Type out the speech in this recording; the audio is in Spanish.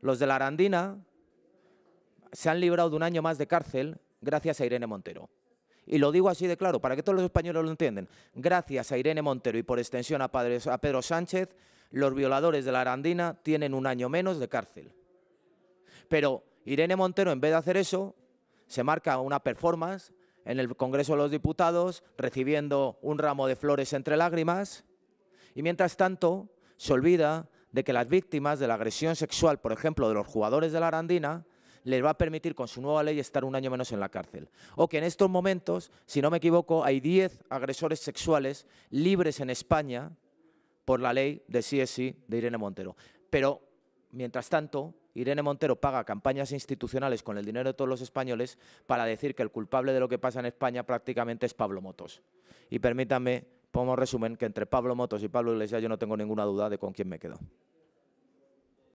Los de la Arandina se han librado de un año más de cárcel gracias a Irene Montero. Y lo digo así de claro, para que todos los españoles lo entiendan. Gracias a Irene Montero y por extensión a, a Pedro Sánchez, los violadores de la Arandina tienen un año menos de cárcel. Pero Irene Montero, en vez de hacer eso, se marca una performance en el Congreso de los Diputados, recibiendo un ramo de flores entre lágrimas, y mientras tanto se olvida de que las víctimas de la agresión sexual, por ejemplo, de los jugadores de la Arandina, les va a permitir con su nueva ley estar un año menos en la cárcel. O que en estos momentos, si no me equivoco, hay 10 agresores sexuales libres en España por la ley de sí es sí de Irene Montero. Pero, mientras tanto, Irene Montero paga campañas institucionales con el dinero de todos los españoles para decir que el culpable de lo que pasa en España prácticamente es Pablo Motos. Y permítanme, pongo resumen, que entre Pablo Motos y Pablo Iglesias yo no tengo ninguna duda de con quién me quedo.